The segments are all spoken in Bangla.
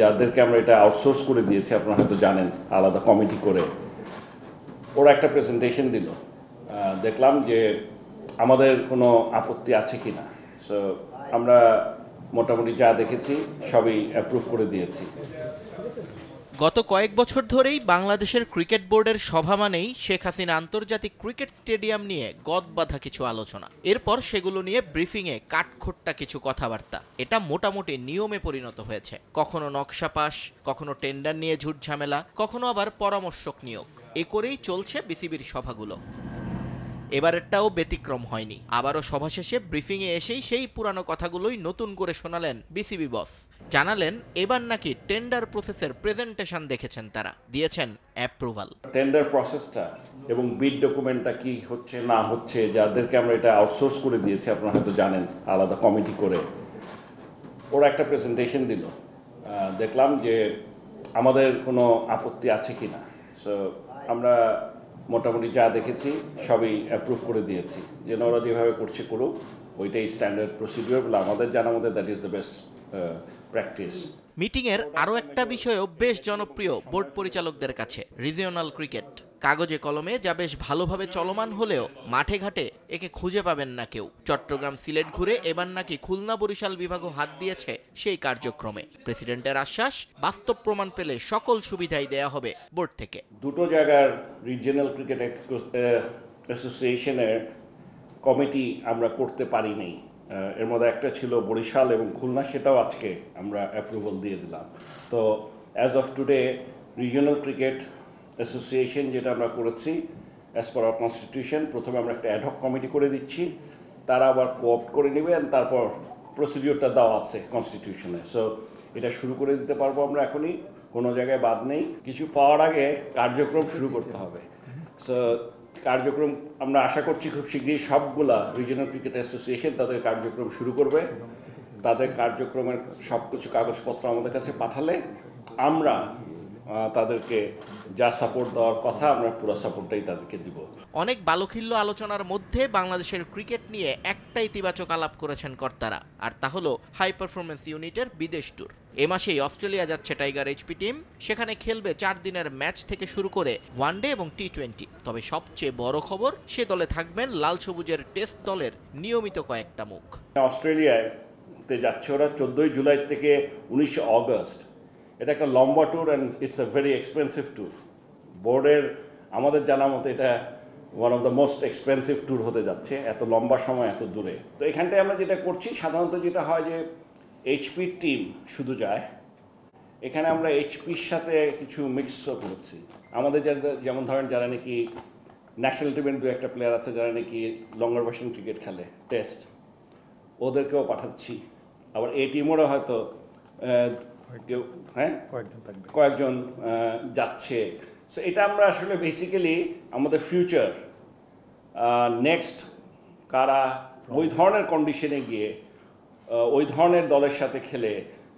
যাদেরকে আমরা এটা আউটসোর্স করে দিয়েছি আপনারা হয়তো জানেন আলাদা কমিটি করে ওরা একটা প্রেজেন্টেশন দিল দেখলাম যে আমাদের কোনো আপত্তি আছে কি না সো আমরা মোটামুটি যা দেখেছি সবই অ্যাপ্রুভ করে দিয়েছি গত কয়েক বছর ধরেই বাংলাদেশের ক্রিকেট বোর্ডের সভা মানেই শেখ হাসিনা আন্তর্জাতিক ক্রিকেট স্টেডিয়াম নিয়ে গদবাধা কিছু আলোচনা এরপর সেগুলো নিয়ে ব্রিফিংয়ে কাঠখোট্টা কিছু কথাবার্তা এটা মোটামুটি নিয়মে পরিণত হয়েছে কখনো নকশা পাস কখনো টেন্ডার নিয়ে ঝুট ঝামেলা কখনো আবার পরামর্শক নিয়োগ এ করেই চলছে বিসিবির সভাগুলো এবারেরটাও ব্যতিক্রম হয়নি আবারও সভা শেষে ব্রিফিংয়ে এসেই সেই পুরানো কথাগুলোই নতুন করে শোনালেন বিসিবি বস জানালেন এবার নাকি টেন্ডার প্রসেসের প্রেজেন্টেশন দেখেছেন তারা দিয়েছেন অ্যাপ্রুভাল টেন্ডার প্রসেসটা এবং বিল ডকুমেন্টটা কি হচ্ছে না হচ্ছে যাদেরকে আমরা এটা আউটসোর্স করে দিয়েছি আপনারা হয়তো জানেন আলাদা কমিটি করে ওরা একটা প্রেজেন্টেশন দিল দেখলাম যে আমাদের কোনো আপত্তি আছে কি না সো আমরা মোটামুটি যা দেখেছি সবই অ্যাপ্রুভ করে দিয়েছি যেন ওরা যেভাবে করছে করুক ওইটাই স্ট্যান্ডার্ড প্রসিডিওর বলে আমাদের জানা মধ্যে that is the best practice মিটিংয়ের আরও একটা বিষয়ও বেশ জনপ্রিয় বোর্ড পরিচালকদের কাছে রিজিওনাল ক্রিকেট কাগজে কলমে যা বেশ ভালোভাবে চলমান হলেও মাঠে ঘাটে একে খুঁজে পাবেন না কেউ চট্টগ্রাম সিলেট ঘুরে এবার নাকি খুলনা বরিশাল বিভাগও হাত দিয়েছে সেই কার্যক্রমে প্রেসিডেন্টের আশ্বাস বাস্তব প্রমাণ পেলে সকল সুবিধাই দেয়া হবে বোর্ড থেকে দুটো জায়গার রিজিয়নাল ক্রিকেট অ্যাসোসিয়েশনের কমিটি আমরা করতে পারিনি এর মধ্যে একটা ছিল বরিশাল এবং খুলনা সেটাও আজকে আমরা অ্যাপ্রুভাল দিয়ে দিলাম তো as of today regional cricket association যেটা আমরা করেছি অ্যাজ পার আওয়ার কনস্টিটিউশন প্রথমে আমরা একটা অ্যাডহক কমিটি করে দিচ্ছি তারা আবার কোঅপ্ট করে নেবেন তারপর প্রসিডিওরটা দেওয়া আছে কনস্টিটিউশনে সো এটা শুরু করে দিতে পারবো আমরা এখনই কোনো জায়গায় বাদ নেই কিছু পাওয়ার আগে কার্যক্রম শুরু করতে হবে সো কার্যক্রম আমরা আশা করছি খুব শীঘ্রই সবগুলা রিজনাল ক্রিকেট অ্যাসোসিয়েশন তাদের কার্যক্রম শুরু করবে তাদের কার্যক্রমের সব কিছু কাগজপত্র আমাদের কাছে পাঠালে আমরা তাদেরকে যা সাপোর্ট দেওয়ার কথা আমরা পুরো সাপোর্টটাই তাদেরকে দিব অনেক বালখিল্য আলোচনার মধ্যে বাংলাদেশের ক্রিকেট নিয়ে একটা ইতিবাচক আলাপ করেছেন কর্তারা আর তা হলো হাই পারফরমেন্স ইউনিটের বিদেশ ট্যুর এ মাসেই অস্ট্রেলিয়া যাচ্ছে টাইগার এইচপি টিম সেখানে খেলবে চার দিনের ম্যাচ থেকে শুরু করে ওয়ানডে এবং টি টোয়েন্টি তবে সবচেয়ে বড় খবর সে দলে থাকবেন লাল সবুজের টেস্ট দলের নিয়মিত কয়েকটা মুখ অস্ট্রেলিয়ায় যাচ্ছে ওরা চোদ্দই জুলাই থেকে উনিশে অগস্ট এটা একটা লম্বা tour and it's a very expensive tour বোর্ডের আমাদের জানা মতো এটা one of the most expensive tour হতে যাচ্ছে এত লম্বা সময় এত দূরে তো এখানটায় আমরা যেটা করছি সাধারণত যেটা হয় যে এইচপির টিম শুধু যায় এখানে আমরা এইচপির সাথে কিছু মিক্সও করেছি আমাদের যেমন ধরেন যারা নাকি ন্যাশনাল টিমের দু একটা প্লেয়ার আছে যারা নাকি লঙ্গর ভার্সন ক্রিকেট খেলে টেস্ট ওদেরকেও পাঠাচ্ছি আবার এই টিমেরও হয়তো হ্যাঁ কয়েকজন যাচ্ছে সো এটা আমরা আসলে বেসিক্যালি আমাদের ফিউচার নেক্সট কারা ওই ধরনের কন্ডিশনে গিয়ে ওই ধরনের দলের সাথে খেলে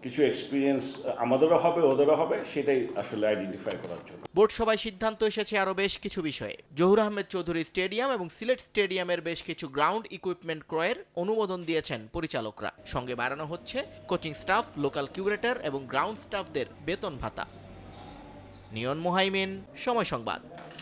কিছু এক্সপিরিয়েন্স আমাদেরও হবে ওদেরও হবে সেটাই আসলে আইডেন্টিফাই করার জন্য বোর্ড সভায় সিদ্ধান্ত এসেছে আরও বেশ কিছু বিষয়ে জহুর আহমেদ চৌধুরী স্টেডিয়াম এবং সিলেট স্টেডিয়ামের বেশ কিছু গ্রাউন্ড ইকুইপমেন্ট ক্রয়ের অনুমোদন দিয়েছেন পরিচালকরা সঙ্গে বাড়ানো হচ্ছে কোচিং স্টাফ লোকাল কিউরেটর এবং গ্রাউন্ড স্টাফদের বেতন ভাতা নিয়ন মোহাইমিন সময় সংবাদ